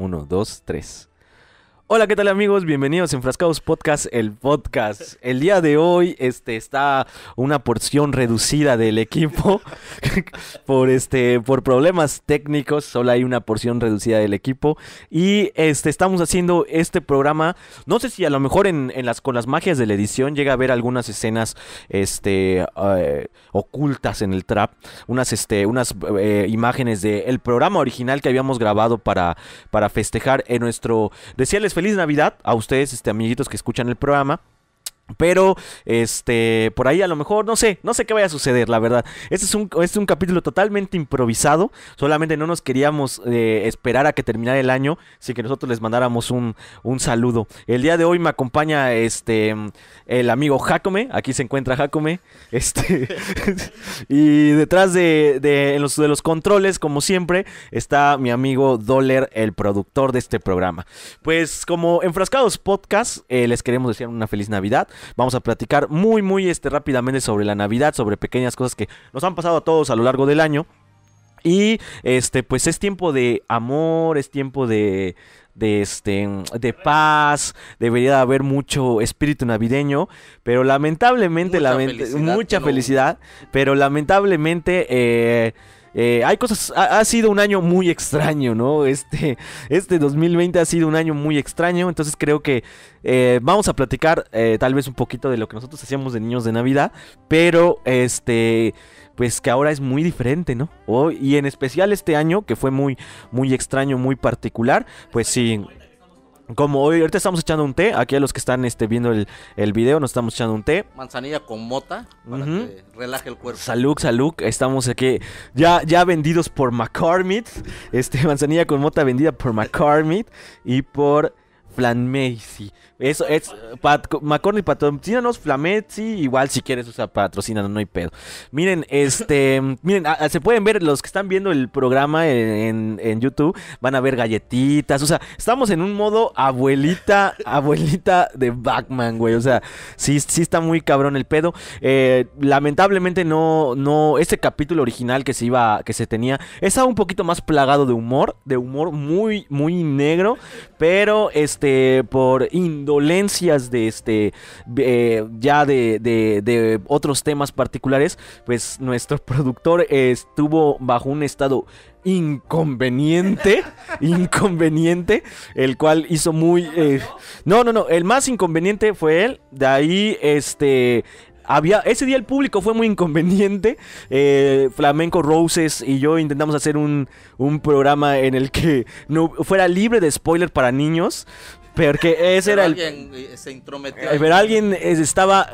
1, 2, 3. Hola, ¿qué tal amigos? Bienvenidos a Enfrascados Podcast, el podcast. El día de hoy este, está una porción reducida del equipo por, este, por problemas técnicos, solo hay una porción reducida del equipo. Y este, estamos haciendo este programa, no sé si a lo mejor en, las, con las magias de la edición llega a ver algunas escenas este, eh, ocultas en el trap, unas, este, unas eh, imágenes del programa original que habíamos grabado para, para festejar en nuestro... Decía, feliz Navidad a ustedes, este, amiguitos que escuchan el programa. Pero, este, por ahí a lo mejor, no sé, no sé qué vaya a suceder, la verdad. Este es un, este un capítulo totalmente improvisado, solamente no nos queríamos eh, esperar a que terminara el año sin que nosotros les mandáramos un, saludo. El día de hoy me acompaña, este, el amigo Jacome, aquí se encuentra Jacome, este, y detrás de, los, de los controles, como siempre, está mi amigo Dollar, el productor de este programa. Pues, como Enfrascados Podcast, eh, les queremos decir una feliz Navidad. Vamos a platicar muy, muy este, rápidamente sobre la Navidad, sobre pequeñas cosas que nos han pasado a todos a lo largo del año. Y este, pues es tiempo de amor, es tiempo de, de, este, de paz, debería haber mucho espíritu navideño, pero lamentablemente, mucha felicidad, mucha felicidad, pero lamentablemente eh, eh, hay cosas, ha, sido un año muy extraño, ¿no? Este, este 2020 ha sido un año muy extraño, entonces creo que eh, vamos a platicar eh, tal vez un poquito de lo que nosotros hacíamos de niños de Navidad, pero este, pues que ahora es muy diferente, ¿no? y en especial este año, que fue muy, muy extraño, muy particular, pues sí. Como hoy, ahorita estamos echando un té, aquí a los que están este, viendo el, el video, nos estamos echando un té. Manzanilla con mota, para que relaje el cuerpo. Salud, salud, estamos aquí ya, ya vendidos por McCormick, este, manzanilla con mota vendida por McCormick y por Macy. Eso es. Pat, McCormick, patrocínanos. Igual si quieres, o sea, patrocínanos, no hay pedo. Miren, este. miren, se pueden ver los que están viendo el programa en, YouTube. Van a ver galletitas. O sea, estamos en un modo abuelita, abuelita de Batman, güey. O sea, sí, sí está muy cabrón el pedo. Eh, lamentablemente no, no. Este capítulo original que se iba, que se tenía, estaba un poquito más plagado de humor. De humor muy, muy negro. Pero, este este, por indolencias de este, eh, ya de, de, de, otros temas particulares, pues nuestro productor estuvo bajo un estado inconveniente, inconveniente, el cual hizo muy... Eh, no, no, no, el más inconveniente fue él, de ahí este, había, ese día el público fue muy inconveniente. Eh, Flamenco Roses y yo intentamos hacer un, programa en el que no fuera libre de spoiler para niños. Porque ese pero era alguien eh, se eh, alguien estaba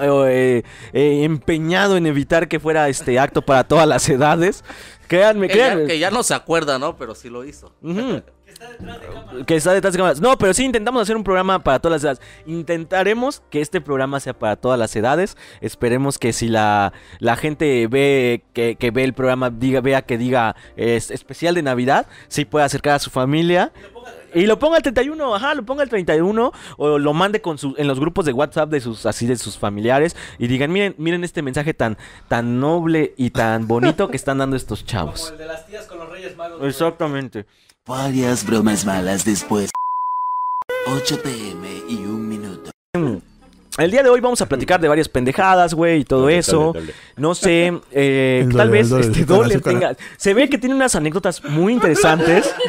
empeñado en evitar que fuera este acto para todas las edades. Créanme, que Ya, que ya no se acuerda, ¿no? Pero sí lo hizo. que está detrás de cámaras. Que No, pero sí intentamos hacer un programa para todas las edades. Intentaremos que este programa sea para todas las edades. Esperemos que si la, gente ve que, ve el programa, diga, vea que diga es, especial de Navidad, sí pueda acercar a su familia. Y lo ponga al 31, ajá, lo ponga al 31 o lo mande con su, en los grupos de WhatsApp de sus así de sus familiares y digan, "Miren, miren este mensaje tan tan noble y tan bonito que están dando estos chavos." el de las tías con los Reyes malos. Exactamente. Varias bromas malas después. 8 pm y un minuto. Mm. El día de hoy vamos a platicar de varias pendejadas, güey, y todo eso. No sé, eh, tal vez este dólar tenga. Se ve que tiene unas anécdotas muy interesantes.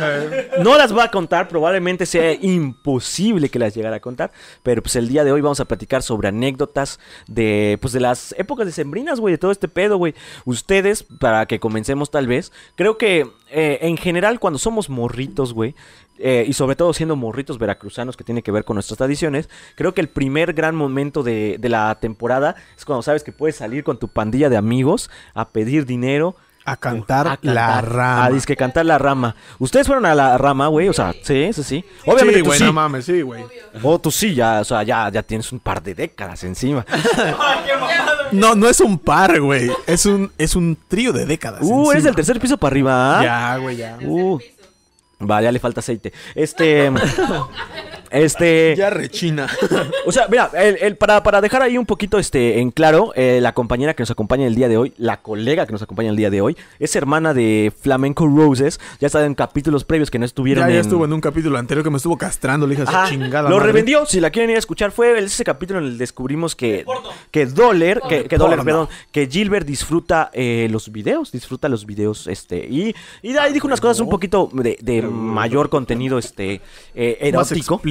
No las va a contar, probablemente sea imposible que las llegara a contar. Pero pues el día de hoy vamos a platicar sobre anécdotas de, pues, de las épocas decembrinas, güey, de todo este pedo, güey. Ustedes, para que comencemos tal vez, creo que eh, en general cuando somos morritos, güey, eh, y sobre todo siendo morritos veracruzanos que tiene que ver con nuestras tradiciones, creo que el primer gran momento de, la temporada es cuando sabes que puedes salir con tu pandilla de amigos a pedir dinero. A eh, cantar, la rama. A disque cantar la rama. Ustedes fueron a la rama, güey. O sea, sí, sí, sí. Obviamente. Sí, güey, no mames, sí, güey. O oh, tú sí, ya, o sea, ya, tienes un par de décadas encima. no, no es un par, güey. Es un, es un trío de décadas. Uh, es eres del tercer piso para arriba. ¿ah? Ya, güey, ya. Uh ya le falta aceite. Este. Este. Ya rechina. O sea, mira, el, para, dejar ahí un poquito este, en claro, eh, la compañera que nos acompaña el día de hoy, la colega que nos acompaña el día de hoy, es hermana de Flamenco Roses. Ya está en capítulos previos que no estuvieron. Ya, ya estuvo en un capítulo anterior que me estuvo castrando, le dije chingada. Lo revendió, si la quieren ir a escuchar, fue ese capítulo en el que descubrimos que, que Dollar, que, Dollar, perdón, que Gilbert disfruta eh, los videos, disfruta los videos, este, y, ahí dijo unas ah, cosas un poquito de, mayor contenido, este, eh, erótico.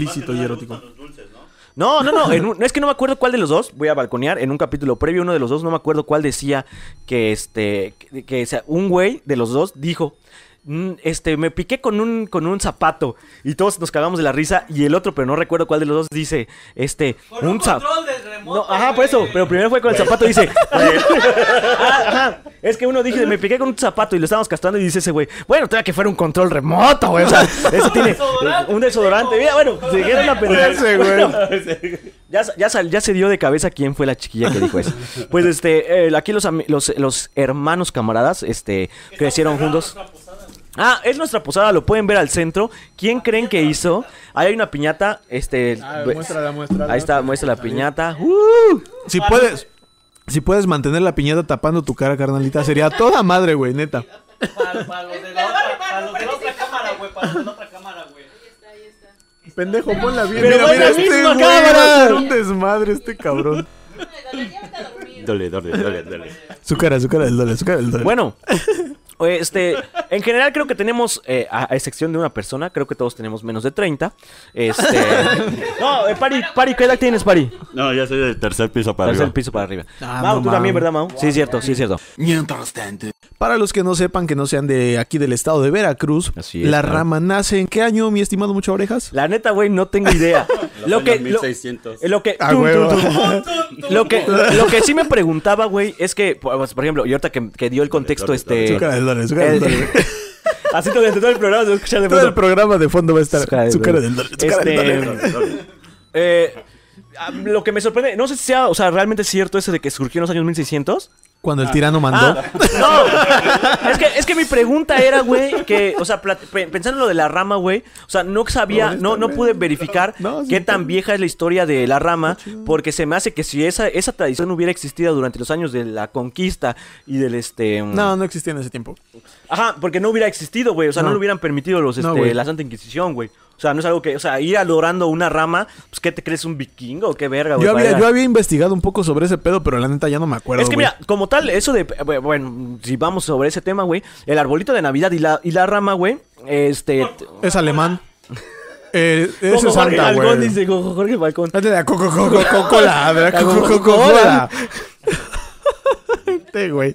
¿no? no, no, es que no me acuerdo cuál de los dos, voy a balconear, en un capítulo previo uno de los dos, no me acuerdo cuál decía que este, que, que un güey de los dos dijo, este, me piqué con un, con un zapato. Y todos nos cagamos de la risa. Y el otro, pero no recuerdo cuál de los dos, dice, este, un, zapato. No, ajá, por eso. Pero primero fue con el zapato, dice. ajá. Es que uno dije, me piqué con un zapato y lo estábamos castrando. Y dice ese güey, bueno, tenía que fuera un control remoto, güey. O sea, ese tiene un desodorante. Mira, bueno, se ya, ya, ya, se dio de cabeza quién fue la chiquilla que dijo eso. Pues este, eh, aquí los, los, hermanos camaradas, este, crecieron juntos. Pues, Ah, es nuestra posada, lo pueden ver al centro. ¿Quién creen que hizo? Ahí hay una piñata, este... Ah, pues, Ahí está, muestra la piñata. Uh, si puedes... Si puedes mantener la piñata tapando tu cara, carnalita, sería toda madre, güey, neta. Para, para los de la otra, para los de la otra cámara, güey, para los de la otra cámara, güey. Pendejo, ponla bien. mira, mira, este misma cámara. un desmadre este cabrón. Dole, dole, dole, dole. Su cara, su cara del dole, su cara del dole. Bueno, este, en general creo que tenemos, eh, a, excepción de una persona, creo que todos tenemos menos de 30. Este, no, eh, Pari, Pari, ¿qué edad tienes, Pari? No, ya soy del tercer piso para arriba. Tercer piso para arriba. Ah, tú también, ¿verdad, Mau? Sí, es cierto, sí, es cierto. Mientras tanto. Para los que no sepan, que no sean de aquí del estado de Veracruz, la rama nace en qué año, mi estimado Mucha Orejas? La neta, güey, no tengo idea. Eh, lo, que, 1600. Lo, que, lo que lo que sí me preguntaba, güey, es que pues, por ejemplo, y ahorita que, dio el contexto este Así todo el programa se de fondo. Todo el programa de fondo va a estar su del Este, eh, lo que me sorprende, no sé si sea, o sea, realmente cierto eso de que surgió en los años 1600, cuando el ah. tirano mandó. Ah, no, es que, es que mi pregunta era, güey, que, o sea, pensando en lo de la rama, güey, o sea, no sabía, no, no pude verificar qué tan vieja es la historia de la rama, porque se me hace que si esa, esa tradición hubiera existido durante los años de la conquista y del este. No, no existía en ese tiempo. Ajá, porque no hubiera existido, güey, o sea, no, lo hubieran permitido los, este, la Santa Inquisición, güey. O sea, no es algo que, o sea, ir adorando una rama, pues ¿qué te crees un vikingo? ¿Qué verga, güey? Yo había, yo había investigado un poco sobre ese pedo, pero la neta ya no me acuerdo. Es que mira, como tal, eso de, eh, bueno, si vamos sobre ese tema, güey, el arbolito de Navidad y la, y la rama, güey, este... Es alemán. Eh, ese es Santa, güey. Balcón dice Jorge Balcón. La Coco cola la, cola Este, güey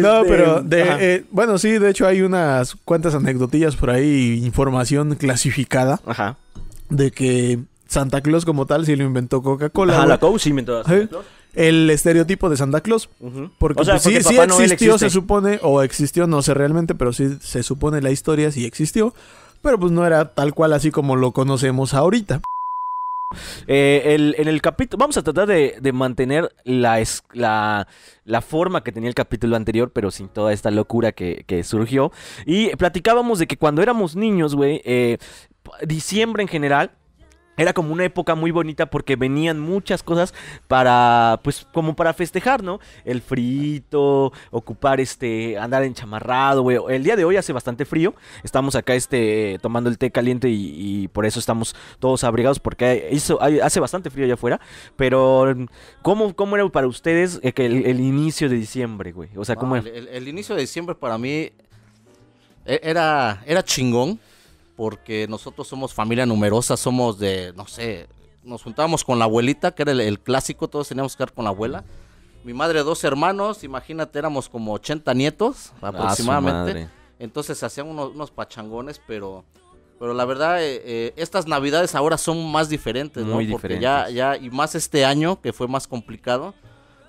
no, este, pero de, eh, bueno, sí, de hecho hay unas cuantas anecdotillas por ahí, información clasificada. De que Santa Claus como tal sí lo inventó Coca-Cola. Ajá, la sí inventó El estereotipo de Santa Claus. Porque o pues, sí existió, se supone, o existió, no sé realmente, pero sí se supone la historia, sí existió. Pero pues no era tal cual así como lo conocemos ahorita. Eh, en el capítulo. Vamos a tratar de, mantener la, la, forma que tenía el capítulo anterior, pero sin toda esta locura que, surgió. Y platicábamos de que cuando éramos niños, güey, eh, diciembre en general era como una época muy bonita porque venían muchas cosas para, pues, como para festejar, ¿no? El frito, ocupar este, andar chamarrado, güey. El día de hoy hace bastante frío. Estamos acá, este, tomando el té caliente y, por eso estamos todos abrigados porque hace bastante frío allá afuera. Pero, ¿cómo, cómo era para ustedes eh, el, inicio de diciembre, güey? O sea, ¿cómo El, el, inicio de diciembre para mí e, era, era chingón porque nosotros somos familia numerosa, somos de, no sé, nos juntábamos con la abuelita, que era el, clásico, todos teníamos que estar con la abuela. Mi madre, dos hermanos, imagínate, éramos como 80 nietos aproximadamente. Entonces hacían unos, pachangones, pero, pero la verdad, eh, eh, estas navidades ahora son más diferentes, Muy diferentes. ya, ya, y más este año, que fue más complicado,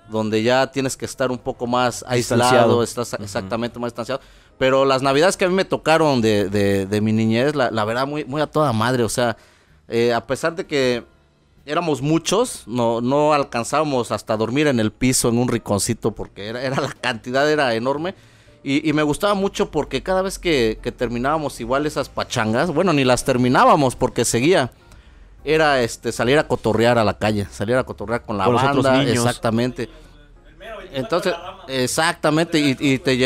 donde ya tienes que estar un poco más aislado, estás exactamente más distanciado. Pero las navidades que a mí me tocaron de, de, mi niñez, la, verdad, muy, muy a toda madre. O sea, eh, a pesar de que éramos muchos, no, no alcanzábamos hasta dormir en el piso, en un riconcito, porque era, era la cantidad era enorme. Y, me gustaba mucho porque cada vez que, terminábamos igual esas pachangas, bueno, ni las terminábamos porque seguía. Era este salir a cotorrear a la calle, salir a cotorrear con la banda, exactamente. Entonces, exactamente, y, te,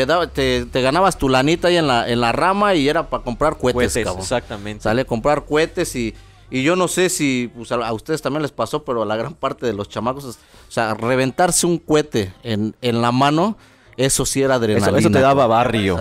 te, ganabas tu lanita ahí en la, en la rama y era para comprar Cuetes, Exactamente. Sale comprar cohetes y, y yo no sé si pues, a, ustedes también les pasó, pero a la gran parte de los chamacos, o sea, reventarse un cohete en, en la mano, eso sí era adrenalina. Eso, te daba barrio.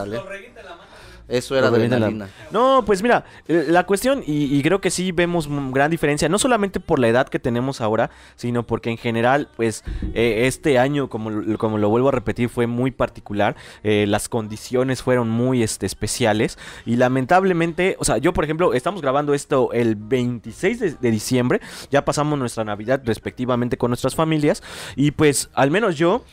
Eso era adrenalina. No, pues mira, eh, la cuestión, y, creo que sí vemos gran diferencia, no solamente por la edad que tenemos ahora, sino porque en general, pues eh, este año, como, como lo vuelvo a repetir, fue muy particular. Eh, las condiciones fueron muy este, especiales. Y lamentablemente, o sea, yo por ejemplo, estamos grabando esto el 26 de diciembre. Ya pasamos nuestra Navidad respectivamente con nuestras familias. Y pues, al menos yo,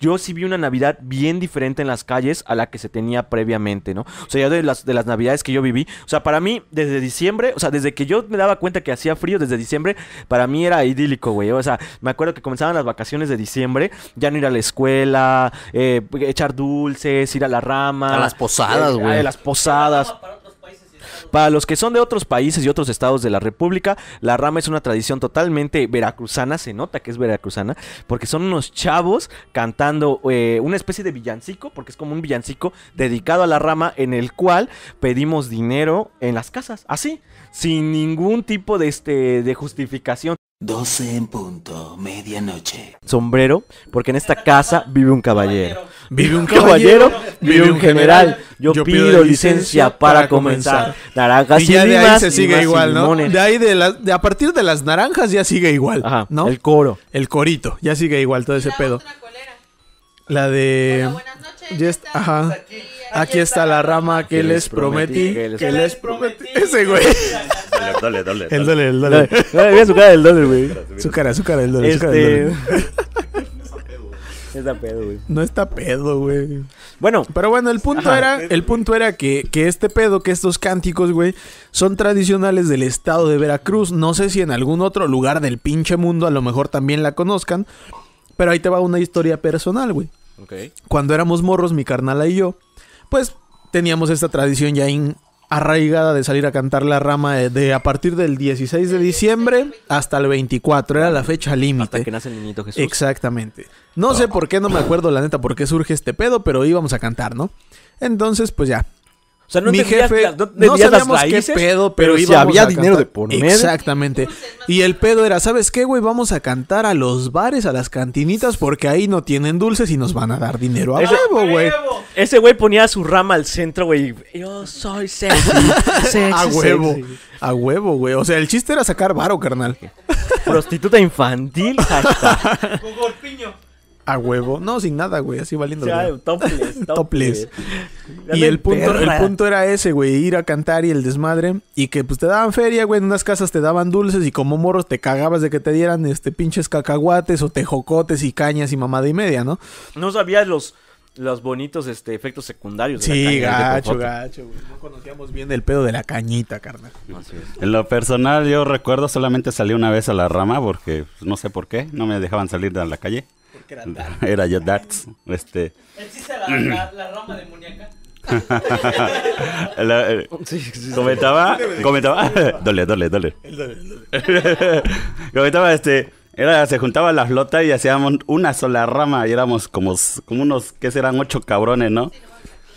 yo sí vi una Navidad bien diferente en las calles a la que se tenía previamente, ¿no? O sea, ya de las, de las Navidades que yo viví, o sea, para mí, desde diciembre, o sea, desde que yo me daba cuenta que hacía frío, desde diciembre, para mí era idílico, güey. O sea, me acuerdo que comenzaban las vacaciones de diciembre, ya no ir a la escuela, eh, echar dulces, ir a la rama. A las posadas, eh, güey. a las posadas. Para los que son de otros países y otros estados de la República, la rama es una tradición totalmente veracruzana, se nota que es veracruzana, porque son unos chavos cantando eh, una especie de villancico, porque es como un villancico dedicado a la rama en el cual pedimos dinero en las casas, así, sin ningún tipo de, este, de justificación. 12 en punto, medianoche. Sombrero, porque en esta casa vive un caballero. Vive un caballero, vive un general. Yo, pido, licencia para comenzar. Naranjas y, ya y de ahí se sigue igual, ¿no? De ahí de, a partir de las naranjas ya sigue igual, Ajá, ¿no? El coro, el corito, ya sigue igual todo ese pedo. La de buenas noches. ajá. Aquí, aquí, está, la rama que, les prometí, que les prometí. Ese güey. Dale, dale, dole. El dole, el dole. su cara del dole, güey. Su cara, su cara del dole, su cara está pedo, güey. No está pedo, güey. Bueno. Pero bueno, el punto era, el punto era que, que este pedo, que estos cánticos, güey, son tradicionales del estado de Veracruz. No sé si en algún otro lugar del pinche mundo a lo mejor también la conozcan. Pero ahí te va una historia personal, güey. Cuando éramos morros, mi carnala y yo, pues teníamos esta tradición ya en arraigada de salir a cantar la rama de, a partir del 16 de diciembre hasta el 24, era la fecha límite. Hasta que nace el niñito Jesús. Exactamente. No sé ah. por qué, no me acuerdo la neta por qué surge este pedo, pero íbamos a cantar, ¿no? Entonces, pues ya, o sea, no mi jefe, no, sabíamos qué pedo, pero, si había dinero de por Exactamente. Y el pedo era, ¿sabes qué, güey? Vamos a cantar a los bares, a las cantinitas, porque ahí no tienen dulces y nos van a dar dinero a huevo, güey. Ese güey ponía su rama al centro, güey. Yo soy sexy, A huevo. A huevo, güey. O sea, el chiste era sacar varo, carnal. Prostituta infantil, Con A huevo. No, sin nada, güey. Así valiendo. y el punto, el punto era ese, güey. Ir a cantar y el desmadre. Y que pues te daban feria, güey. En unas casas te daban dulces y como morros te cagabas de que te dieran este pinches cacahuates o tejocotes y cañas y mamada y media, ¿no? No sabías los los bonitos este, efectos secundarios. gacho, gacho. No conocíamos bien el pedo de la cañita, carnal. En lo personal, yo recuerdo solamente salí una vez a la rama porque pues, no sé por qué, no me dejaban salir de la calle. era yo darts. Este. ¿Existe la, rama de muñeca? Eh, comentaba, comentaba, dole, dole, dole. comentaba este, era, se juntaba la flota y hacíamos una sola rama y éramos como, como unos, ¿qué serán? Ocho cabrones, ¿no?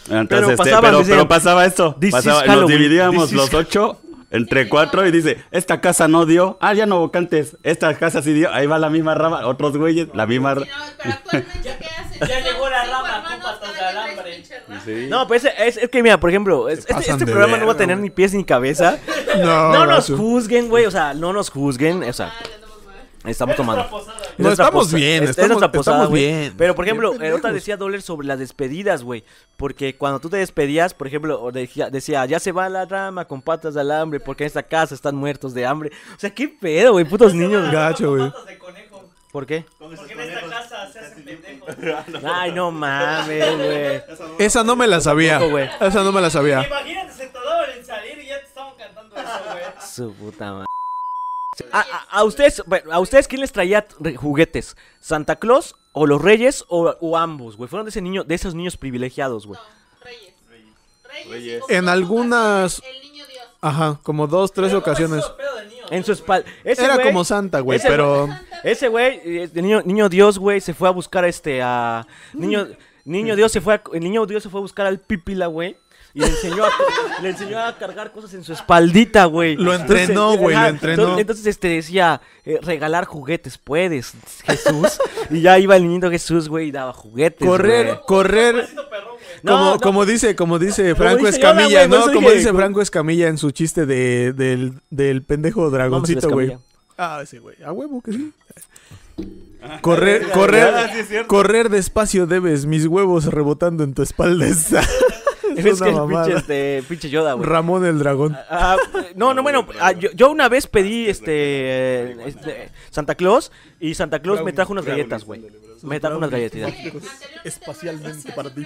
Entonces, este, pero, pero, pasaba esto, nos dividíamos los ocho entre cuatro y dice, esta casa no dio. Ah, ya no vocantes. Esta casa sí dio. Ahí va la misma rama. Otros güeyes, la misma rama. Ya llegó la rama alambre. No, pues es, es, que mira, por ejemplo, este, programa no va a tener ni pies ni cabeza. no nos juzguen, güey. O sea, no nos juzguen. O sea, ah, Estamos tomando. No, estamos bien, estamos, bien. Pero, por ejemplo, el eh, otro decía Dollar sobre las despedidas, güey. Porque cuando tú te despedías, por ejemplo, decía, ya se va la trama con patas de alambre, porque en esta casa están muertos de hambre. O sea, qué pedo, güey, putos niños. Gacho, güey. ¿Por qué? Porque en esta casa se hacen pendejos. Ah, Ay, no mames, güey. Esa no me la sabía. Esa no me la sabía. Imagínate, se te en salir y ya te estaban cantando eso, güey. Su puta madre. A, a, ustedes, a ustedes, ¿quién les traía juguetes? ¿Santa Claus o los Reyes o, o ambos, güey? Fueron de ese niño, de esos niños privilegiados, güey. No, Reyes. Reyes. En algunas. El niño Dios. Ajá, como dos, tres ocasiones. en su espalda. Era como Santa, güey, pero. ese güey, eh, niño, niño Dios, güey, se fue a buscar este. a. Niño. Niño Dios se fue el niño Dios se fue a buscar al Pipila, güey y le enseñó a, le enseñó a cargar cosas en su espaldita, güey. Lo entrenó, güey, lo entrenó. Entonces, te este, decía, eh, regalar juguetes puedes, Jesús. y ya iba el niño Jesús, güey, y daba juguetes. Correr, correr. como, como dice, como dice Franco Escamilla, ¿no? Como dice Franco Escamilla en su chiste de, del, del pendejo dragoncito, güey. Ah, ese güey. A huevo que sí. Correr, ah, correr, correr despacio debes, mis huevos rebotando en tu espalda. Es que el pinche, este, pinche Yoda, güey. Ramón el dragón. Ah, ah, no, no, bueno, ah, yo, una vez pedí este, eh, este, Santa Claus y Santa Claus me trajo unas galletas, güey. Me trajo unas galletitas. Espacialmente para ti.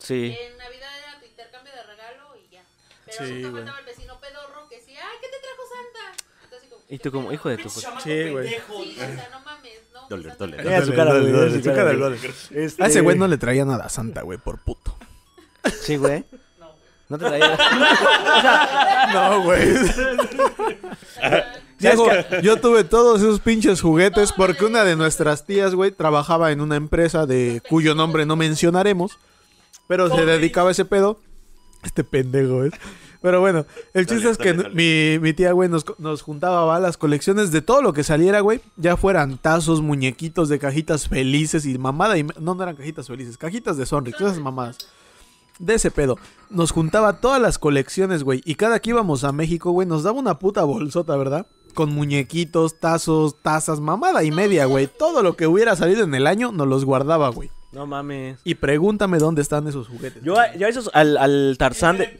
Sí. En Navidad era tu intercambio de regalo y ya. Pero sí, faltaba el vecino pedorro que decía, ay, ¿qué te trajo Santa? y tú como, hijo de tu puta. Sí, güey. Sí, o sea, no mames. Dólar, dólar. Este... A ese güey no este, le traía nada a Santa, güey, por puto. Sí, güey. No. No te traía. no, güey. yo tuve todos esos pinches juguetes porque una de nuestras tías, güey, trabajaba en una empresa de cuyo nombre no mencionaremos, pero se dedicaba a ese pedo. Este pendejo es. Pero bueno, el chiste es que Mi, mi, tía, güey, nos, juntaba a las colecciones de todo lo que saliera, güey. Ya fueran tazos, muñequitos de cajitas felices y mamada. Y, no, no eran cajitas felices, cajitas de Sonrix, esas mamadas de ese pedo. Nos juntaba todas las colecciones, güey. Y cada que íbamos a México, güey, nos daba una puta bolsota, ¿verdad? Con muñequitos, tazos, tazas, mamada y media, güey. Todo lo que hubiera salido en el año nos los guardaba, güey. No mames. Y pregúntame dónde están esos juguetes. Yo, a esos, al, al Tarzán de...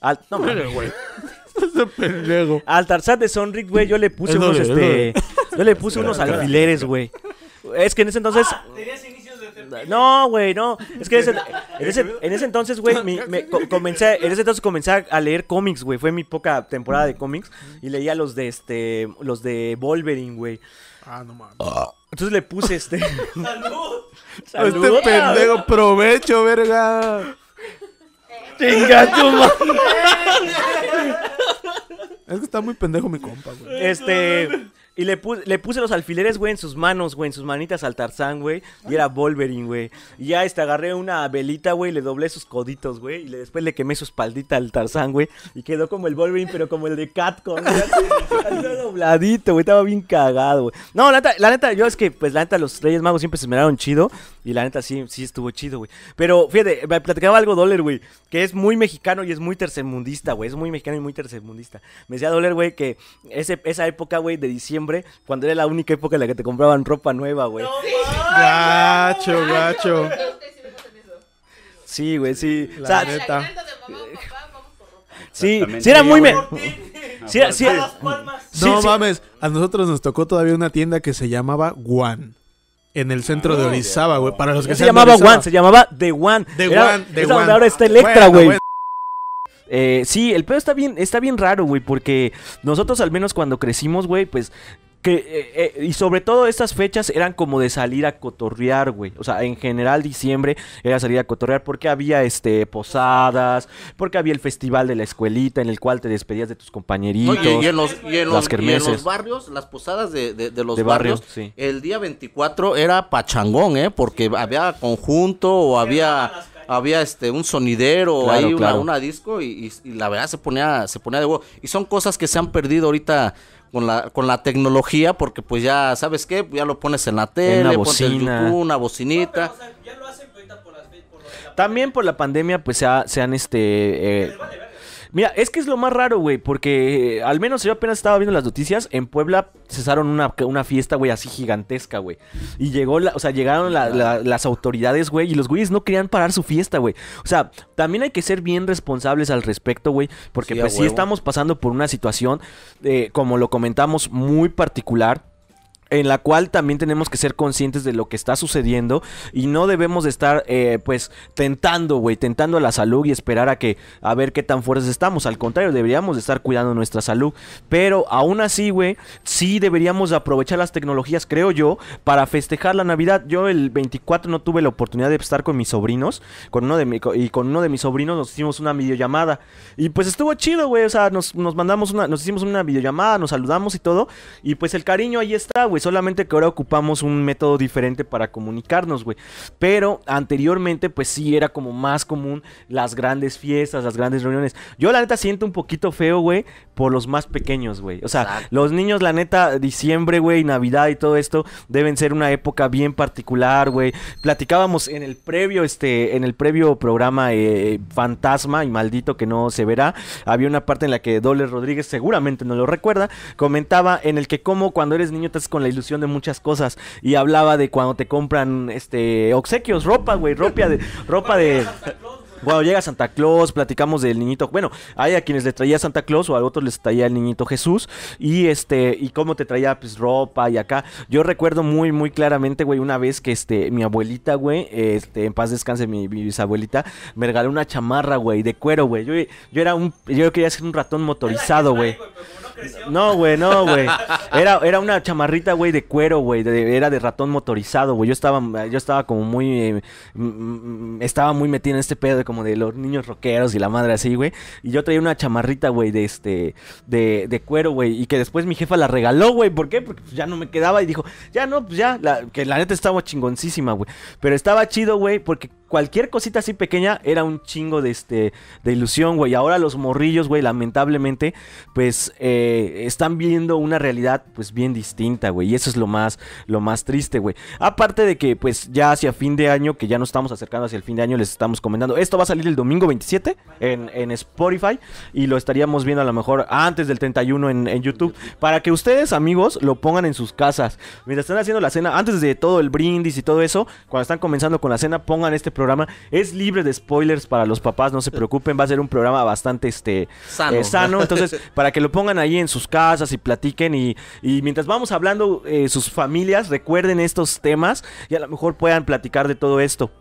Al, no mames, güey. pendejo. Al Tarzán de Sonric, güey, yo le puse unos, este, Yo le puse unos alfileres, güey. Es que en ese entonces... Ah, no, güey, no. Es que en, ese, entonces, güey, me, comencé, en ese entonces comencé a leer cómics, güey. Fue mi poca temporada de cómics. Y leía los de este. Los de Wolverine, güey. Ah, no mames. Ah. Entonces le puse este. ¡Salud! ¡Salud! Este pendejo, provecho, verga. ¡Chinga tu madre! Es que está muy pendejo mi compa, güey. Este. Y le, puse los alfileres, güey, en sus manos, güey, en sus manitas al Tarzán, güey. Y era Wolverine, güey. Y ya este, agarré una velita, güey, le doblé sus coditos, güey. Y después le quemé su espaldita al Tarzán, güey. Y quedó como el Wolverine, pero como el de Catcon, güey. dobladito, güey. Estaba bien cagado, güey. No, la neta, la neta, yo es que, pues, la neta, los Reyes Magos siempre se me dieron chido. Y la neta sí, sí estuvo chido, güey. Pero fíjate, me platicaba algo Dollar, güey, que es muy mexicano y es muy tercermundista, güey. Es muy mexicano y muy tercermundista. Me decía Dollar, güey, que ese, esa época, güey, de diciembre, cuando era la única época en la que te compraban ropa nueva, güey. gacho, gacho. Sí, güey, sí. o sea, neta. Sí, sí era muy... Sí, no mames, a nosotros nos tocó todavía una tienda que se llamaba One en el centro de Orizaba, güey. Para los que se llamaba One, se llamaba The One. The One, The ahora está Electra, güey. Eh, sí, el pedo está bien, está bien raro, güey, porque nosotros al menos cuando crecimos, güey, pues eh, eh, y sobre todo estas fechas eran como de salir a cotorrear, güey. O sea, en general diciembre era salir a cotorrear porque había este posadas, porque había el festival de la escuelita en el cual te despedías de tus compañeritos. y, en los, barrios, las posadas de, los barrios, el día 24 era pachangón, ¿eh? Porque había conjunto o había había este un sonidero, ahí Una, disco y, la verdad se ponía, se ponía de huevo. Y son cosas que se han perdido ahorita con la, con la tecnología, porque pues ya, ¿sabes qué? Ya lo pones en la tele, pones en YouTube, una bocinita. También por la pandemia, pues se, han este. Eh, Mira, es que es lo más raro, güey, porque eh, al menos yo apenas estaba viendo las noticias, en Puebla cesaron una, una fiesta, güey, así gigantesca, güey. Y llegó, la, o sea, llegaron las autoridades, güey, y los güeyes no querían parar su fiesta, güey. O sea, también hay que ser bien responsables al respecto, güey, porque pues sí estamos pasando por una situación, eh, como lo comentamos, muy particular en la cual también tenemos que ser conscientes de lo que está sucediendo y no debemos de estar eh, pues tentando, güey, tentando a la salud y esperar a que a ver qué tan fuertes estamos. Al contrario, deberíamos de estar cuidando nuestra salud, pero aún así, güey, sí deberíamos aprovechar las tecnologías, creo yo, para festejar la Navidad. Yo el 24 no tuve la oportunidad de estar con mis sobrinos, con uno de y con uno de mis sobrinos nos hicimos una videollamada y pues estuvo chido, güey, o sea, nos, nos mandamos una nos hicimos una videollamada, nos saludamos y todo y pues el cariño ahí está, güey Solamente que ahora ocupamos un método diferente para comunicarnos, güey. Pero anteriormente, pues sí, era como más común las grandes fiestas, las grandes reuniones. Yo la neta siento un poquito feo, güey, por los más pequeños, güey. O sea, los niños, la neta, diciembre, güey, Navidad y todo esto, deben ser una época bien particular, güey. Platicábamos en el previo, este, en el previo programa eh, Fantasma y Maldito que no se verá, había una parte en la que Dole Rodríguez, seguramente no lo recuerda, comentaba en el que como cuando eres niño estás con la ilusión de muchas cosas. Y hablaba de cuando te compran este obsequios, ropa, güey, ropa de. ropa de cuando llega Santa Claus, platicamos del niñito. Bueno, hay a quienes le traía Santa Claus o a otros les traía el niñito Jesús. Y este, y cómo te traía pues ropa y acá. Yo recuerdo muy, muy claramente, güey, una vez que este, mi abuelita, güey, este, en paz descanse mi, bisabuelita, me regaló una chamarra, güey, de cuero, güey. Yo, yo, era un, yo quería ser un ratón motorizado, güey. No, güey, no, güey. Era, era una chamarrita, güey, de cuero, güey. era de ratón motorizado, güey. Yo estaba, yo estaba como muy. Eh, estaba muy metido en este pedo de como de los niños rockeros y la madre así, güey. Y yo traía una chamarrita, güey, de este. De, de cuero, güey. Y que después mi jefa la regaló, güey. ¿Por qué? Porque pues, ya no me quedaba y dijo, ya no, pues ya. que la neta estaba chingoncísima, güey. Pero estaba chido, güey, porque cualquier cosita así pequeña era un chingo de, este, de ilusión, güey. Ahora los morrillos, güey, lamentablemente, pues eh, están viendo una realidad, pues bien distinta, güey. Y eso es lo más, lo más triste, güey. Aparte de que, pues ya hacia fin de año, que ya nos estamos acercando hacia el fin de año, les estamos comentando. Esto va a salir el domingo 27 en, Spotify y lo estaríamos viendo a lo mejor antes del 31 en, en YouTube. Para que ustedes, amigos, lo pongan en sus casas. Mientras están haciendo la cena, antes de todo el brindis y todo eso, cuando están comenzando con la cena, pongan este programa programa. Es libre de spoilers para los papás, no se preocupen, va a ser un programa bastante este, eh, sano. Entonces, para que lo pongan ahí en sus casas y platiquen y, y mientras vamos hablando eh, sus familias, recuerden estos temas y a lo mejor puedan platicar de todo esto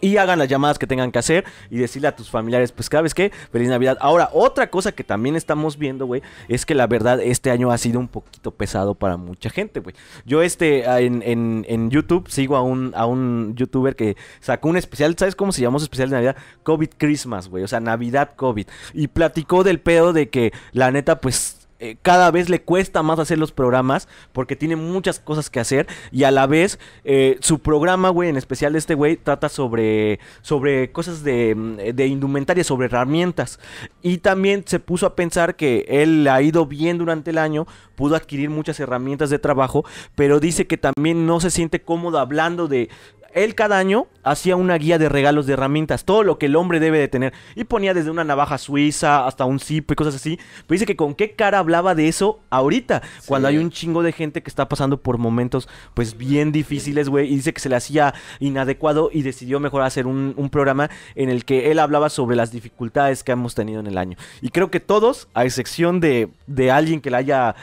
y hagan las llamadas que tengan que hacer y decirle a tus familiares, pues sabes qué feliz Navidad. Ahora, otra cosa que también estamos viendo, güey, es que la verdad este año ha sido un poquito pesado para mucha gente, güey. Yo este, ah, en, en, en, YouTube sigo a un, a un youtuber que sacó un especial, ¿sabes cómo se llamó ese especial de Navidad? COVID Christmas, güey, o sea, Navidad COVID. Y platicó del pedo de que la neta, pues eh, cada vez le cuesta más hacer los programas porque tiene muchas cosas que hacer y a la vez eh, su programa, güey, en especial este güey, trata sobre, sobre cosas de, mm, de indumentaria, sobre herramientas. Y también se puso a pensar que él ha ido bien durante el año, pudo adquirir muchas herramientas de trabajo, pero dice que también no se siente cómodo hablando de él cada año hacía una guía de regalos de herramientas, todo lo que el hombre debe de tener. Y ponía desde una navaja suiza hasta un zip y cosas así. Pero dice que con qué cara hablaba de eso ahorita, cuando hay un chingo de gente que está pasando por momentos pues bien difíciles, güey. Y dice que se le hacía inadecuado y decidió mejor hacer un, programa en el que él hablaba sobre las dificultades que hemos tenido en el año. Y creo que todos, a excepción de, de alguien que la haya...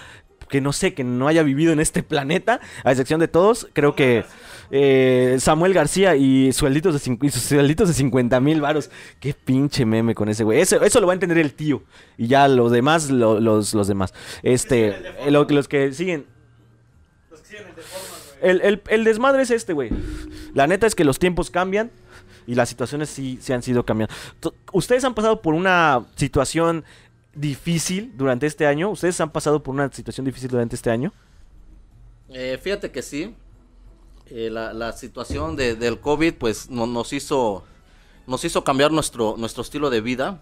Que no sé, que no haya vivido en este planeta, a excepción de todos, creo que... Eh, Samuel García y suelditos de, suelditos de 50 mil varos. Qué pinche meme con ese güey. Eso, eso lo va a entender el tío. Y ya los demás, los, demás. Este, los que siguen. Los que siguen el, desmadre es este, güey. La neta es que los tiempos cambian y las situaciones sí se han sido cambiando. Ustedes han pasado por una situación difícil durante este año. Ustedes han pasado por una situación difícil durante este año. Eh, fíjate que sí. Eh, la, situación de, del COVID pues nos, hizo, nos hizo cambiar nuestro, nuestro estilo de vida.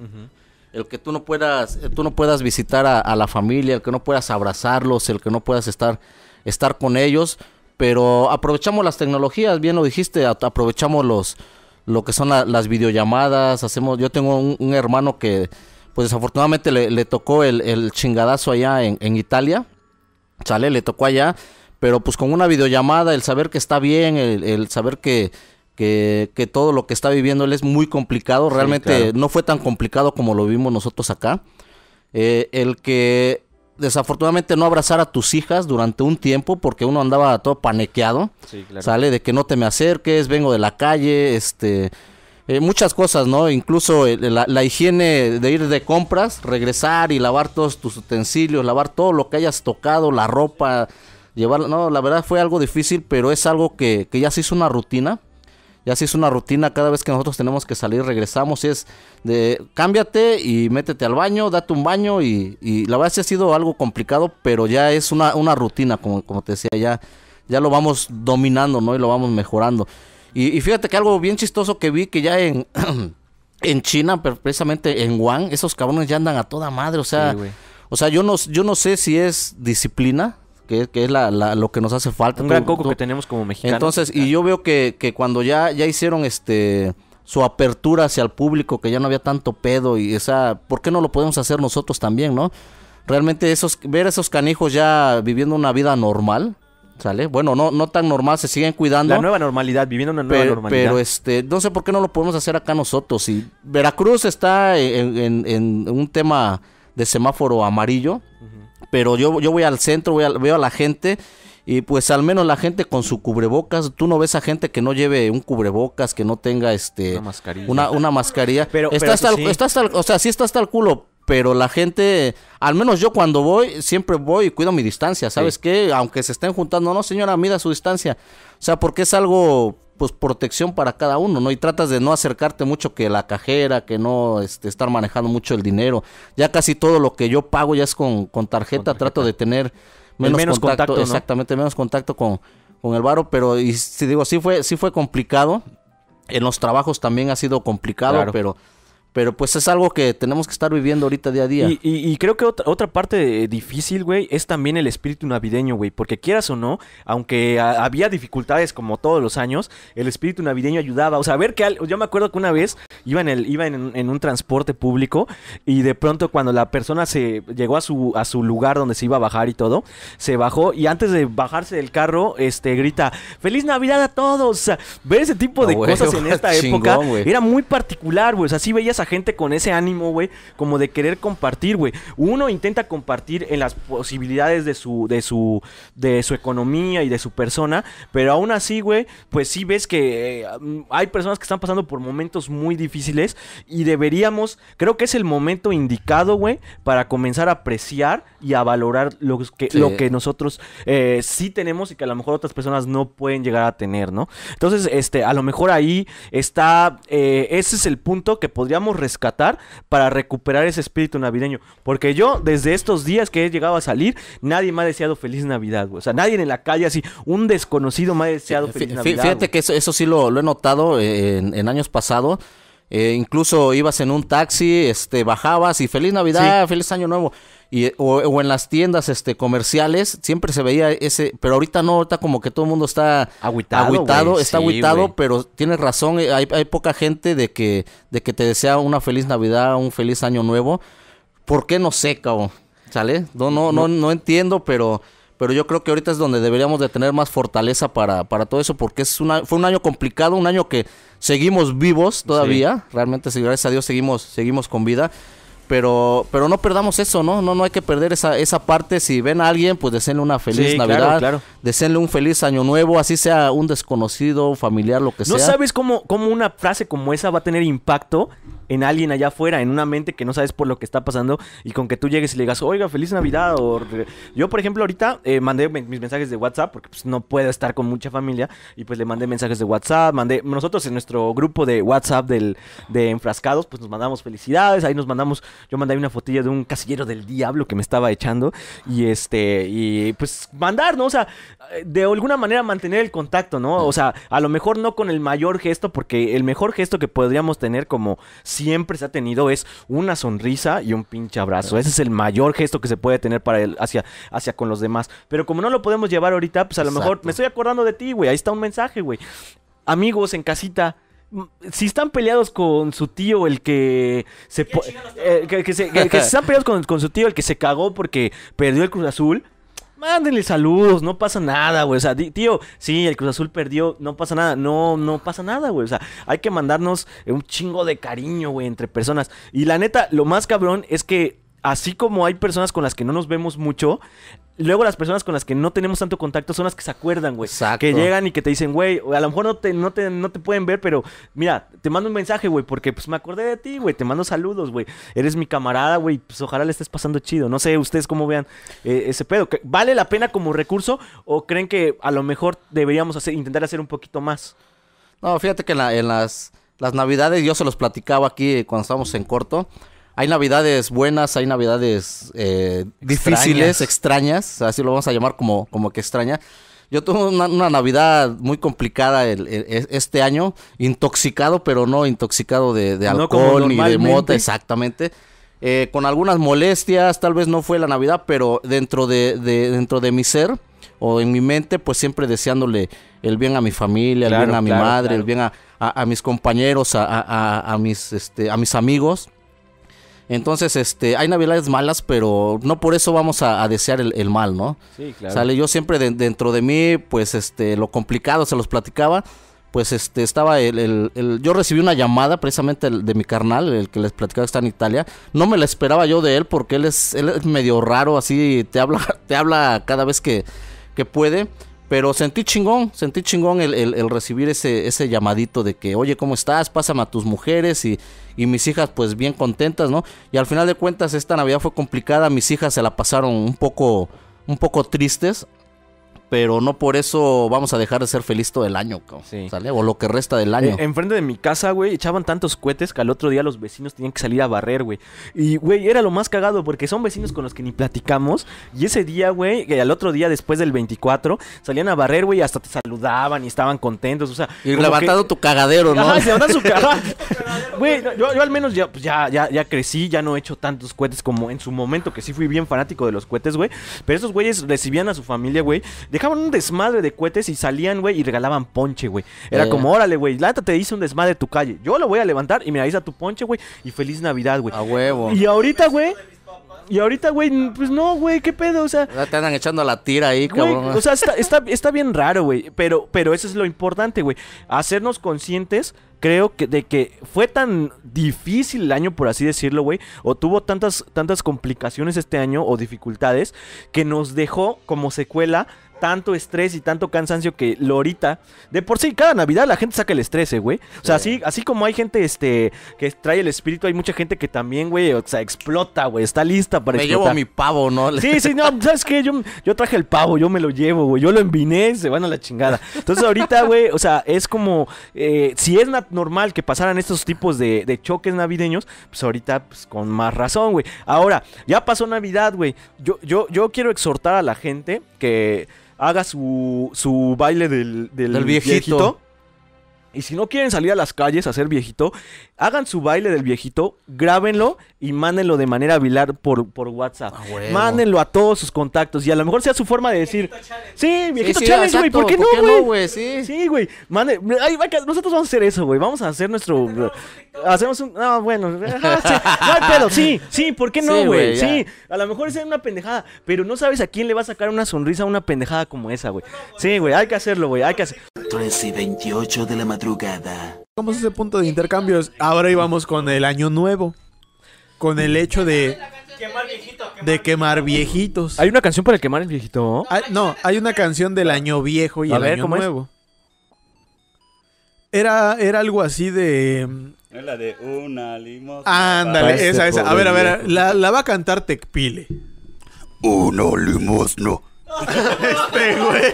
El que tú no puedas, eh, tú no puedas visitar a, la familia, el que no puedas abrazarlos, el que no puedas estar, estar con ellos. Pero aprovechamos las tecnologías, bien lo dijiste, aprovechamos los, lo que son las videollamadas, hacemos, yo tengo un, hermano que pues desafortunadamente le, tocó el, chingadazo allá en, en Italia, sale, le tocó allá, pero pues con una videollamada, el saber que está bien, el, saber que, que, todo lo que está viviendo él es muy complicado, realmente no fue tan complicado como lo vimos nosotros acá. Eh, el que desafortunadamente no abrazar a tus hijas durante un tiempo porque uno andaba todo panequeado, sale de que no te me acerques, vengo de la calle, este... Eh, muchas cosas, ¿no? Incluso eh, la, higiene de ir de compras, regresar y lavar todos tus utensilios, lavar todo lo que hayas tocado, la ropa, llevar No, la verdad fue algo difícil, pero es algo que, ya se hizo una rutina. Ya se hizo una rutina cada vez que nosotros tenemos que salir, regresamos. Y es de cámbiate y métete al baño, date un baño. Y, la verdad sí ha sido algo complicado, pero ya es una, rutina, como, como te decía, ya, ya lo vamos dominando, ¿no? Y lo vamos mejorando. Y, fíjate que algo bien chistoso que vi que ya en. en China, precisamente en Wuhan, esos cabrones ya andan a toda madre. O sea, o sea yo, no, yo no sé si es disciplina, que, es lo que nos hace falta. Un gran coco que tenemos como mexicanos. Entonces, y yo veo que, cuando ya, ya hicieron este su apertura hacia el público, que ya no había tanto pedo y esa, ¿por qué no lo podemos hacer nosotros también, no? Realmente esos, ver esos canijos ya viviendo una vida normal, ¿sale? Bueno, no, no tan normal, se siguen cuidando. La nueva normalidad, viviendo una nueva normalidad. Pero este, no sé por qué no lo podemos hacer acá nosotros. Y Veracruz está en, un tema de semáforo amarillo. Pero yo, yo voy al centro, voy veo a la gente y pues al menos la gente con su cubrebocas, tú no ves a gente que no lleve un cubrebocas, que no tenga este una mascarilla, una, mascarilla. Pero, estás o sea, si estás el culo, pero la gente, al menos yo cuando voy, siempre voy y cuido mi distancia, ¿sabes que qué? Aunque se estén juntando, no señora, mida su distancia. O sea, porque es algo, pues protección para cada uno, ¿no? Y tratas de no acercarte mucho que la cajera, que no este, estar manejando mucho el dinero. Ya casi todo lo que yo pago ya es con, tarjeta. trato de tener menos, contacto, exactamente, menos contacto con, con el varo, pero y si digo, sí fue, sí fue complicado. En los trabajos también ha sido complicado, pero pero pues es algo que tenemos que estar viviendo ahorita día a día. Y, creo que otra, otra parte difícil, güey, es también el espíritu navideño, güey. Porque quieras o no, aunque había dificultades como todos los años, el espíritu navideño ayudaba. O sea, a ver que yo me acuerdo que una vez iba, en, el, iba en, un transporte público y de pronto cuando la persona se llegó a su, a su lugar donde se iba a bajar y todo, se bajó y antes de bajarse del carro, este grita, ¡Feliz Navidad a todos! O ver ese tipo de cosas en esta época era muy particular, güey. O sea, veías gente con ese ánimo, güey, como de querer compartir, güey. Uno intenta compartir en las posibilidades de su, de su, de su economía y de su persona, pero aún así, güey, pues sí ves que eh, hay personas que están pasando por momentos muy difíciles y deberíamos, creo que es el momento indicado, güey, para comenzar a apreciar y a valorar lo que, lo que nosotros eh, sí tenemos y que a lo mejor otras personas no pueden llegar a tener, ¿no? Entonces, este, a lo mejor ahí está, eh, ese es el punto que podríamos rescatar para recuperar ese espíritu navideño. Porque yo, desde estos días que he llegado a salir, nadie me ha deseado feliz Navidad, O sea, nadie en la calle así, un desconocido me ha deseado eh, feliz Navidad. Fíjate que eso, sí lo, he notado eh, en, años pasados. Eh, incluso ibas en un taxi, este, bajabas y feliz Navidad, feliz año nuevo o, en las tiendas este, comerciales, siempre se veía ese, pero ahorita no, ahorita como que todo el mundo está aguitado, está pero tienes razón, eh, hay, poca gente de que, de que te desea una feliz Navidad, un feliz año nuevo. ¿Por qué no sé, cabrón? ¿Sale? No, no, no, no entiendo, pero pero yo creo que ahorita es donde deberíamos de tener más fortaleza para, para todo eso, porque es una, fue un año complicado, un año que seguimos vivos todavía, realmente, gracias a Dios, seguimos, seguimos con vida pero, pero no perdamos eso, ¿no? No, no hay que perder esa, esa parte. Si ven a alguien, pues deseenle una feliz Navidad. Claro, claro. Deseenle un feliz año nuevo, así sea un desconocido, familiar, lo que sea. No sabes cómo, cómo una frase como esa va a tener impacto en alguien allá afuera, en una mente que no sabes por lo que está pasando y con que tú llegues y le digas, oiga, feliz Navidad. Yo, por ejemplo, ahorita eh, mandé mis mensajes de WhatsApp porque pues, no puedo estar con mucha familia y pues le mandé mensajes de WhatsApp, mandé nosotros en nuestro grupo de WhatsApp del, de enfrascados, pues nos mandamos felicidades, ahí nos mandamos, yo mandé una fotilla de un casillero del diablo que me estaba echando y este, y pues mandar, ¿no? O sea, de alguna manera mantener el contacto, ¿no? O sea, a lo mejor no con el mayor gesto porque el mejor gesto que podríamos tener como siempre se ha tenido es una sonrisa y un pinche abrazo. Ese es el mayor gesto que se puede tener para él hacia, hacia con los demás. Pero como no lo podemos llevar ahorita, pues a lo mejor me estoy acordando de ti, güey. Ahí está un mensaje, güey. Amigos en casita, si están peleados con su tío, el que se. Eh, que, están peleados con, su tío, el que se cagó porque perdió el Cruz Azul mándenle saludos, no pasa nada, güey. O sea, tío, sí, el Cruz Azul perdió, no pasa nada, no, no pasa nada, güey. O sea, hay que mandarnos un chingo de cariño, güey, entre personas. Y la neta, lo más cabrón es que así como hay personas con las que no nos vemos mucho, luego las personas con las que no tenemos tanto contacto son las que se acuerdan, güey. Que llegan y que te dicen, güey, a lo mejor no te, no, pueden ver, pero mira, te mando un mensaje, güey, porque pues me acordé de ti, güey. Te mando saludos, güey. Eres mi camarada, güey. Pues ojalá le estés pasando chido. No sé ustedes cómo vean eh, ese pedo. ¿Vale la pena como recurso o creen que a lo mejor deberíamos intentar hacer un poquito más? No, fíjate que en, las, las navidades yo se los platicaba aquí cuando estábamos en corto hay navidades buenas, hay navidades eh, difíciles, extrañas, así lo vamos a llamar como, como que extraña. Yo tuve una, Navidad muy complicada e, este año, intoxicado, pero no intoxicado de, alcohol ni de mota, exactamente. Eh, con algunas molestias, tal vez no fue la Navidad, pero dentro de, dentro de mi ser o en mi mente, pues siempre deseándole el bien a mi familia, el bien a mi madre, el bien a, mis compañeros, mis, este, a mis amigos. Entonces, este, hay navidades malas, pero no por eso vamos a, desear el, mal, ¿no? Sí, claro. Sale, yo siempre dentro de mí, pues, este, lo complicado, se los platicaba, pues, este, estaba el, yo recibí una llamada precisamente de mi carnal, el que les platicaba que está en Italia. No me la esperaba yo de él porque él es, él es medio raro, así, te habla, te habla cada vez que, que puede. Pero sentí chingón, sentí chingón el, recibir ese, ese, llamadito de que, oye, ¿cómo estás? Pásame a tus mujeres y, y, mis hijas pues bien contentas, ¿no? Y al final de cuentas esta Navidad fue complicada, mis hijas se la pasaron un poco, un poco tristes, pero no por eso vamos a dejar de ser feliz todo el año, ¿sale? O lo que resta del año. Eh, enfrente de mi casa, güey, echaban tantos cohetes que al otro día los vecinos tenían que salir a barrer, güey. Y, güey, era lo más cagado porque son vecinos con los que ni platicamos. Y ese día, güey, al otro día después del 24, salían a barrer, güey, hasta te saludaban y estaban contentos, o sea. Y levantando tu cagadero, ¿no? Ajá, su Güey, yo, al menos pues, ya, ya, crecí, ya no he hecho tantos cohetes como en su momento, que sí fui bien fanático de los cohetes, güey. Pero esos güeyes recibían a su familia, güey dejaban un desmadre de cohetes y salían, güey, y regalaban ponche, güey. Era eh. como, órale, güey, lata te hice un desmadre de tu calle. Yo lo voy a levantar y me avisa tu ponche, güey. Y feliz Navidad, güey. A huevo. Y ahorita, güey. Y ahorita, güey, pues no, güey, qué pedo, o sea. te andan echando la tira ahí, cabrón. o sea, está, bien raro, güey. Pero, pero eso es lo importante, güey. Hacernos conscientes creo que de que fue tan difícil el año, por así decirlo, güey, o tuvo tantas, tantas complicaciones este año o dificultades que nos dejó como secuela tanto estrés y tanto cansancio que lo ahorita, de por sí, cada Navidad la gente saca el estrés, eh, güey. O sea, así, como hay gente este, que trae el espíritu, hay mucha gente que también, güey, o sea, explota, güey, está lista para me llevo mi pavo, ¿no? Sí, sí, no, ¿sabes qué? Yo, yo traje el pavo, yo me lo llevo, güey, yo lo enviné, se van a la chingada. Entonces ahorita, güey, o sea, es como, eh, si es natural normal que pasaran estos tipos de, choques navideños, pues ahorita pues, con más razón, güey. Ahora, ya pasó Navidad, güey. Yo, yo, yo quiero exhortar a la gente que haga su, su baile del, del, viejito. Y si no quieren salir a las calles a ser viejito, hagan su baile del viejito, grábenlo y mándenlo de manera vilar por, WhatsApp. Ah, mándenlo a todos sus contactos y a lo mejor sea su forma de decir. Sí, viejito sí, challenge, güey. ¿Por qué no, güey? sí, güey. nosotros vamos a hacer eso, güey. Vamos a hacer nuestro. Hacemos un. Ah, no, bueno. no Sí, sí, ¿por qué no, güey? Sí, a lo mejor es una pendejada, pero no sabes a quién le va a sacar una sonrisa a una pendejada como esa, güey. Sí, güey, hay que hacerlo, güey. Hay que hacerlo. y 28 de la ¿Cómo Vamos ese punto de intercambios. Ahora íbamos con el año nuevo. Con el hecho de. Quemar de quemar viejitos. ¿Hay una canción para el quemar el viejito? Ah, no, hay una canción del año viejo y el año nuevo. Era, era algo así de. Es la de una limosna. Ándale, este esa, esa. A ver, a ver, la, va a cantar Tecpile. Una limosna. este güey.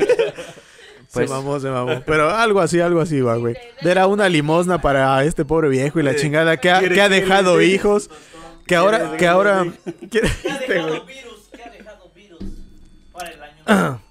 Se pues mamó, se mamó. Pero algo así, algo así va, güey. Era una limosna para este pobre viejo y la chingada que ha, que ha dejado hijos. Que ahora, que ahora. ha dejado virus, que este, ha dejado virus para el año.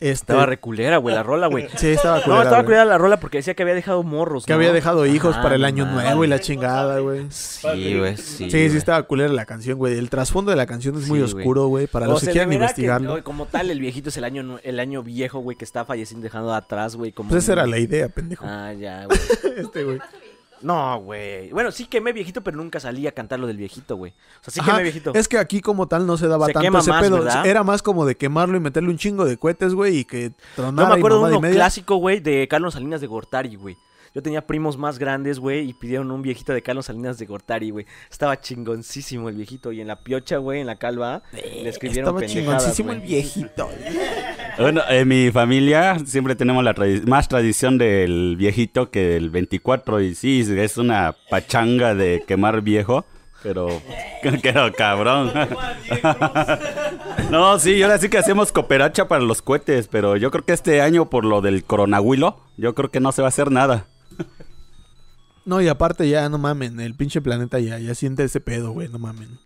Este, estaba reculera, güey, la rola, güey. Sí, estaba culera. No, estaba culera la rola porque decía que había dejado morros. Que había dejado hijos para el ah, año nuevo y la chingada, güey. Sí, güey, sí. Sí, sí, estaba culera la canción, güey. El trasfondo de la canción es muy oscuro, güey, para los que quieran investigarlo. como tal, el viejito es el año, el año viejo, güey, que está falleciendo dejando atrás, güey. Pues esa era la idea, pendejo. Ah, ya, güey. este, güey. No, güey. Bueno, sí quemé viejito, pero nunca salí a cantar lo del viejito, güey. O sea, sí quemé viejito. Es que aquí como tal no se daba tanto ese pedo. Era más como de quemarlo y meterle un chingo de cohetes, güey, y que No me acuerdo de uno clásico, güey, de Carlos Salinas de Gortari, güey. Yo tenía primos más grandes, güey, y pidieron un viejito de Carlos Salinas de Gortari, güey. Estaba chingoncísimo el viejito. Y en la piocha, güey, en la calva, le eh, escribieron Estaba chingoncísimo el viejito. Bueno, en mi familia siempre tenemos la más tradición del viejito que del 24 y sí, es una pachanga de quemar viejo, pero qué cabrón. No, sí, yo ahora sí que hacemos cooperacha para los cohetes, pero yo creo que este año por lo del coronagüilo, yo creo que no se va a hacer nada. No, y aparte ya, no mamen, el pinche planeta ya, ya siente ese pedo, güey, no mamen.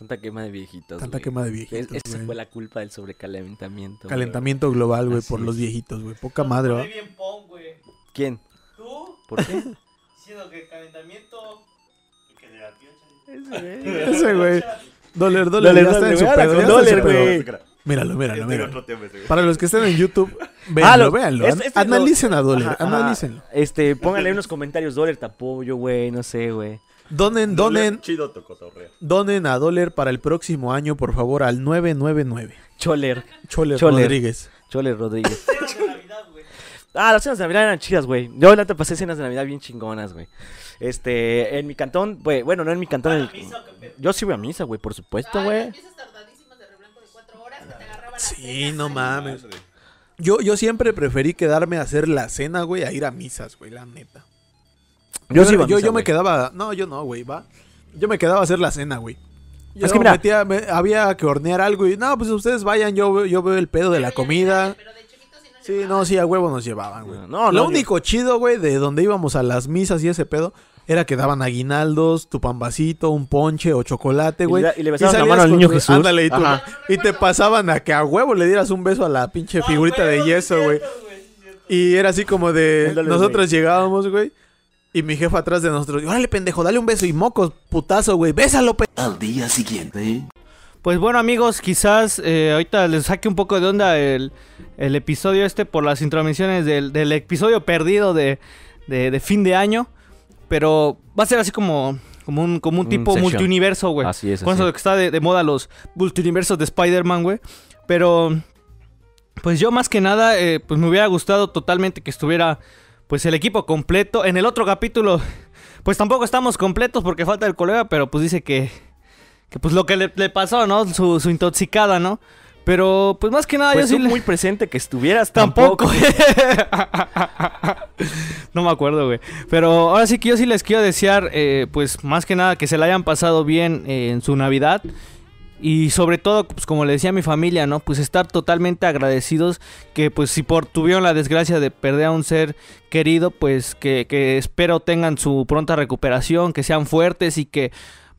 Tanta quema de viejitos. Tanta quema de viejitos. esa fue la culpa del sobrecalentamiento. Calentamiento global, güey, por los viejitos, güey. Poca madre, güey. ¿Quién? ¿Tú? ¿Por qué? Diciendo que calentamiento. Ese güey. Doler, doler, doler, doler, ya está en su güey. Míralo, míralo, este míralo. Para los que estén en YouTube, véanlo, ah, véanlo. analicen a Doler, analicen. Este, pónganle unos comentarios, Doler te apoyo, güey, no sé, güey. Donen, donen. Donen a Doler para el próximo año, por favor, al 999. Choler. Choler, Choler. Rodríguez. Choler Rodríguez. Ah, las cenas de Navidad eran chidas, güey. Yo la te pasé cenas de Navidad bien chingonas, güey. Este, en mi cantón, güey, bueno, no en mi cantón. yo sí voy a misa, güey, por supuesto, ah, güey. Sí, no mames. Yo, yo siempre preferí quedarme a hacer la cena, güey, a ir a misas, güey, la neta. Yo, me quedaba. No, yo no, güey, va. Yo me quedaba a hacer la cena, güey. es que mira, metía, había que hornear algo y no, pues ustedes vayan, yo, yo veo el pedo de la comida. sí, no, sí, a huevo nos llevaban, güey. Lo único chido, güey, de donde íbamos a las misas y ese pedo, era que daban aguinaldos, tu pambacito, un ponche o chocolate, güey. Y le, besaban la mano al niño Jesús. Ándale, y, tú, y te pasaban a que a huevo le dieras un beso a la pinche figurita de yeso, güey. Y era así como de, nosotros llegábamos, güey. Y mi jefa atrás de nosotros, órale pendejo, dale un beso y mocos, putazo, güey, bésalo. pendejo, Al día siguiente. Pues bueno amigos, quizás eh, ahorita les saque un poco de onda el, episodio este por las intromisiones del, episodio perdido de, fin de año. Pero va a ser así como, como, un, como un tipo multiverso, multiuniverso, güey. Así es. Con eso que está de, moda los multiuniversos de Spider-Man, güey. Pero pues yo más que nada, eh, pues me hubiera gustado totalmente que estuviera pues el equipo completo. En el otro capítulo, pues tampoco estamos completos porque falta el colega, pero pues dice que, que pues lo que le, pasó, ¿no? Su, intoxicada, ¿no? Pero pues más que nada yo pues, sí... muy presente que estuvieras tampoco. no me acuerdo, güey. Pero ahora sí que yo sí les quiero desear, eh, pues más que nada que se la hayan pasado bien eh, en su Navidad y sobre todo, pues como le decía a mi familia, ¿no? Pues estar totalmente agradecidos que pues si por tuvieron la desgracia de perder a un ser querido, pues que, espero tengan su pronta recuperación, que sean fuertes y que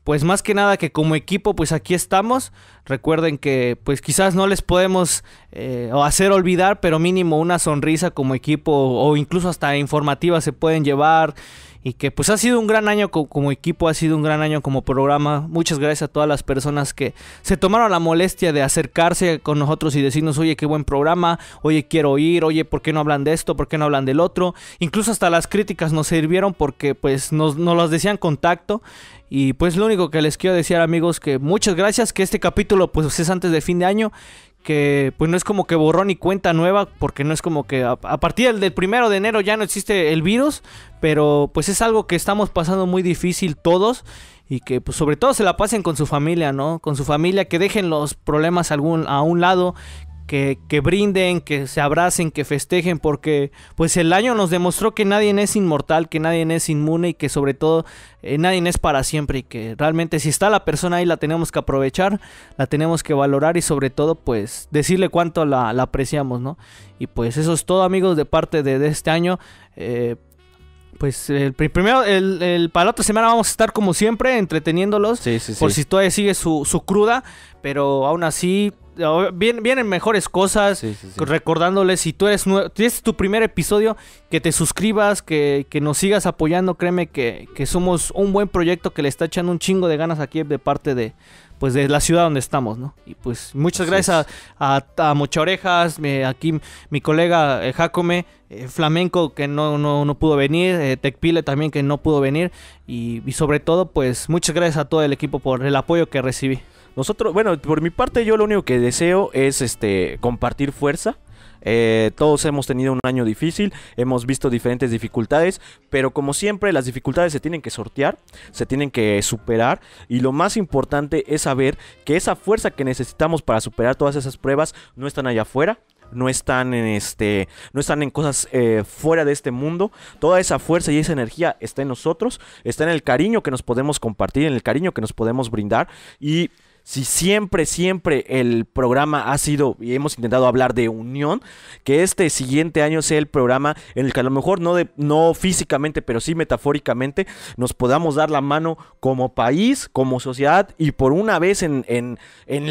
pues más que nada que como equipo pues aquí estamos. Recuerden que pues quizás no les podemos eh, hacer olvidar, pero mínimo una sonrisa como equipo o incluso hasta informativa se pueden llevar y que pues ha sido un gran año como equipo, ha sido un gran año como programa. Muchas gracias a todas las personas que se tomaron la molestia de acercarse con nosotros y decirnos, oye, qué buen programa, oye, quiero oír, oye, ¿por qué no hablan de esto? ¿Por qué no hablan del otro? Incluso hasta las críticas nos sirvieron porque pues nos, las decían contacto Y pues lo único que les quiero decir amigos que muchas gracias, que este capítulo pues es antes de fin de año, que pues no es como que borrón y cuenta nueva, porque no es como que a, partir del, primero de enero ya no existe el virus, pero pues es algo que estamos pasando muy difícil todos y que pues sobre todo se la pasen con su familia, ¿no? Con su familia, que dejen los problemas algún, a un lado, que, brinden, que se abracen, que festejen, porque pues el año nos demostró que nadie es inmortal, que nadie es inmune y que sobre todo eh, nadie es para siempre y que realmente si está la persona ahí la tenemos que aprovechar, la tenemos que valorar y sobre todo pues decirle cuánto la, apreciamos, ¿no? Y pues eso es todo amigos de parte de, este año. Eh, pues el primero, el, para la otra semana vamos a estar como siempre entreteniéndolos. por si todavía sigue su, su, cruda, pero aún así Vienen, mejores cosas. Recordándoles, si tú eres si es tu primer episodio, que te suscribas, que, nos sigas apoyando. Créeme que, somos un buen proyecto que le está echando un chingo de ganas aquí de parte de, pues, de la ciudad donde estamos, ¿no? Y pues muchas gracias a, a, Mocha Orejas, eh, aquí mi colega eh, Jacome, eh, Flamenco que no, no, pudo venir, Tecpile también que no pudo venir. Y, y sobre todo, pues muchas gracias a todo el equipo por el apoyo que recibí. Nosotros, bueno, por mi parte yo lo único que deseo es este compartir fuerza. Eh, todos hemos tenido un año difícil, hemos visto diferentes dificultades, pero como siempre las dificultades se tienen que sortear, se tienen que superar y lo más importante es saber que esa fuerza que necesitamos para superar todas esas pruebas no están allá afuera, no están en este no están en cosas eh, fuera de este mundo toda esa fuerza y esa energía está en nosotros está en el cariño que nos podemos compartir en el cariño que nos podemos brindar y si siempre, siempre el programa ha sido, y hemos intentado hablar de unión, que este siguiente año sea el programa en el que a lo mejor no, de, no físicamente, pero sí metafóricamente, nos podamos dar la mano como país, como sociedad, y por una vez en, en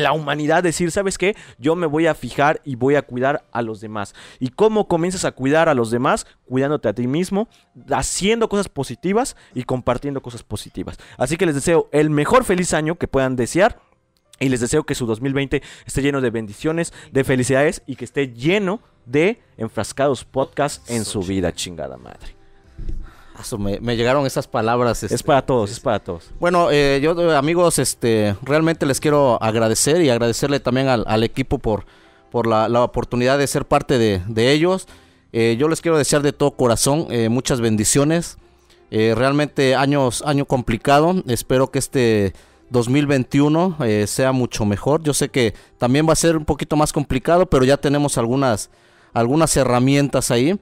la humanidad decir, ¿sabes qué? Yo me voy a fijar y voy a cuidar a los demás. ¿Y cómo comienzas a cuidar a los demás? Cuidándote a ti mismo, haciendo cosas positivas y compartiendo cosas positivas. Así que les deseo el mejor feliz año que puedan desear y les deseo que su 2020 esté lleno de bendiciones, de felicidades y que esté lleno de enfrascados podcasts en su vida, chingada madre. Me, llegaron esas palabras. Este, es para todos, es para todos. Bueno, eh, yo, eh, amigos, este, realmente les quiero agradecer y agradecerle también al, equipo por, por la, oportunidad de ser parte de, ellos. Eh, yo les quiero desear de todo corazón muchas bendiciones. realmente años, año complicado. Espero que este 2021 eh, sea mucho mejor. Yo sé que también va a ser un poquito más complicado, pero ya tenemos algunas, algunas herramientas ahí.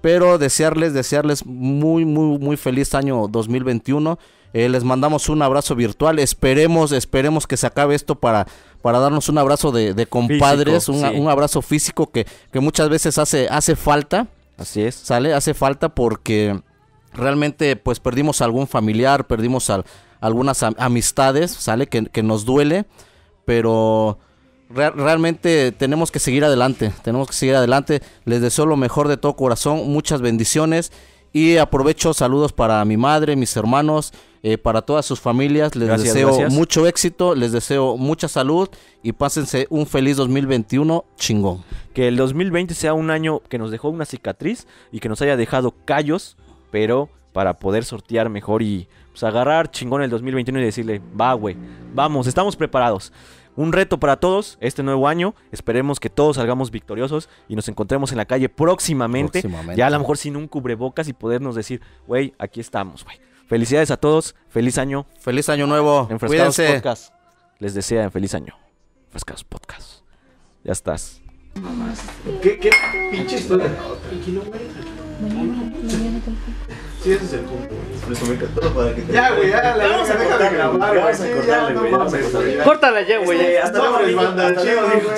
Pero desearles, desearles muy, muy, muy feliz año 2021. Eh, les mandamos un abrazo virtual. Esperemos, esperemos que se acabe esto para, para darnos un abrazo de, compadres, un, abrazo físico que, que, muchas veces hace, hace falta. Así es. Sale, hace falta porque realmente pues perdimos a algún familiar, perdimos al, algunas amistades, ¿sale? Que, nos duele, pero realmente tenemos que seguir adelante, tenemos que seguir adelante. Les deseo lo mejor de todo corazón, muchas bendiciones y aprovecho saludos para mi madre, mis hermanos, eh, para todas sus familias. Les deseo mucho éxito, les deseo mucha salud y pásense un feliz 2021 chingón. Que el 2020 sea un año que nos dejó una cicatriz y que nos haya dejado callos, pero para poder sortear mejor y pues, agarrar chingón el 2021 y decirle, va, güey, vamos, estamos preparados. Un reto para todos este nuevo año. Esperemos que todos salgamos victoriosos y nos encontremos en la calle próximamente. Ya a lo mejor sin un cubrebocas y podernos decir, güey, aquí estamos, güey. Felicidades a todos. Feliz año. Feliz año nuevo. Enfrescados Podcast. Les desea feliz año. Enfrescados Podcast. Ya estás. ¿Qué, qué pinche historia? Mañana, Sí, ese es el punto, güey. que todo para que te. Ya, güey, ya, la vamos a dejar de grabar, güey. Vamos a cortarle, güey. ya, güey. Este, hasta luego, banda. güey.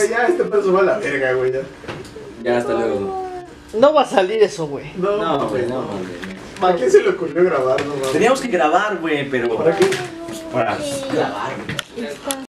Ya, este pedo va a la verga, güey. Ya. ya, hasta luego. No va a salir eso, güey. No, güey, no, güey. ¿Para qué se le ocurrió grabar, no, Teníamos que grabar, güey, pero. ¿Para qué? Pues para grabar, güey.